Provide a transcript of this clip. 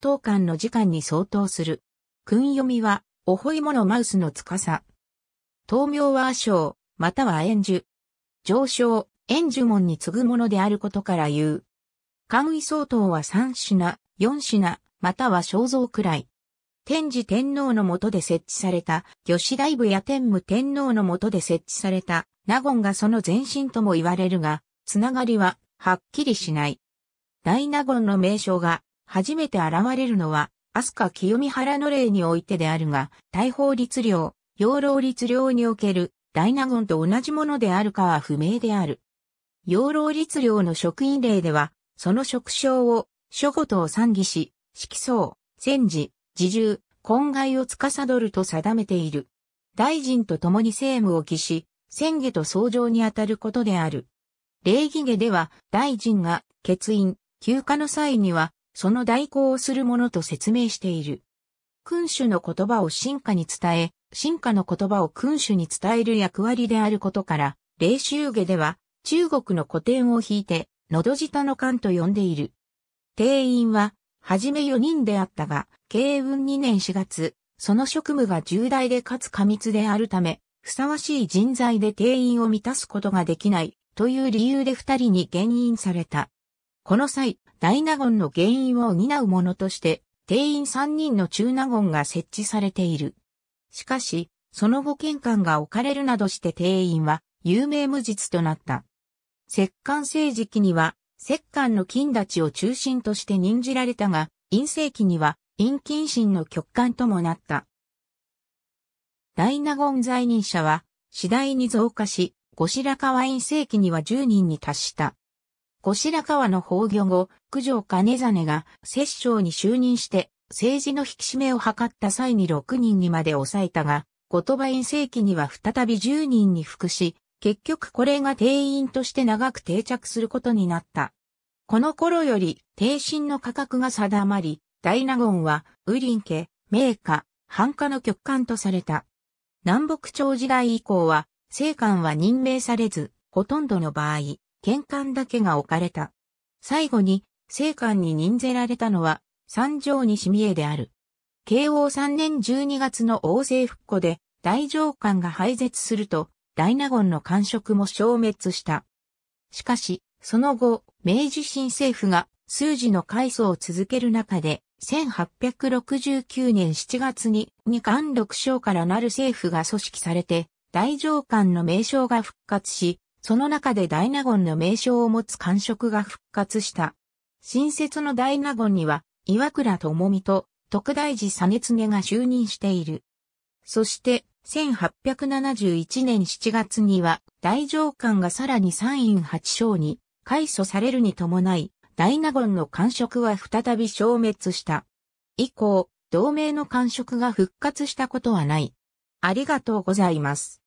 等間の時間に相当する。訓読みは、おほいものマウスの司。豆苗は阿章、または円樹。上昇、円樹門に次ぐものであることから言う。関位相当は三品、四品、または肖像くらい。天智天皇の下で設置された、吉師大部や天武天皇の下で設置された、納言がその前身とも言われるが、つながりは、はっきりしない。大納言の名称が、初めて現れるのは、飛鳥清見原の例においてであるが、大法律令、養老律令における、大納言と同じものであるかは不明である。養老律令の職員例では、その職称を、諸ごとを参議し、色相、戦時、自重、懇外を司ると定めている。大臣と共に政務を期し、宣下と相乗にあたることである。礼儀下では、大臣が、欠員、休暇の際には、その代行をするものと説明している。君主の言葉を進化に伝え、進化の言葉を君主に伝える役割であることから、霊衆下では中国の古典を引いて、のど舌の官と呼んでいる。定員は、はじめ4人であったが、慶運2年4月、その職務が重大でかつ過密であるため、ふさわしい人材で定員を満たすことができないという理由で2人に減員された。この際、大納言の原因を担うものとして、定員3人の中納言が設置されている。しかし、その後玄関が置かれるなどして定員は有名無実となった。摂関政治期には、摂関の金立ちを中心として任じられたが、陰性期には陰金心の極官ともなった。大納言在任者は次第に増加し、後白河陰世期には10人に達した。後白河の崩御後、九条兼真が摂政に就任して政治の引き締めを図った際に6人にまで抑えたが、後鳥羽院世紀には再び10人に服し、結局これが定員として長く定着することになった。この頃より、定身の価格が定まり、大納言は、ウリン家、名家、繁華の極官とされた。南北朝時代以降は、政官は任命されず、ほとんどの場合、玄関だけが置かれた。最後に、聖冠に任ぜられたのは、三条西三重である。慶応3年12月の王政復古で、大上官が廃絶すると、大納言の官職も消滅した。しかし、その後、明治新政府が数字の改装を続ける中で、1869年7月に二官六省からなる政府が組織されて、大上官の名称が復活し、その中で大納言の名称を持つ官職が復活した。新設の大納言には、岩倉智美と徳大寺熱常が就任している。そして、1871年7月には、大上官がさらに三院八将に、改祖されるに伴い、大納言の官職は再び消滅した。以降、同盟の官職が復活したことはない。ありがとうございます。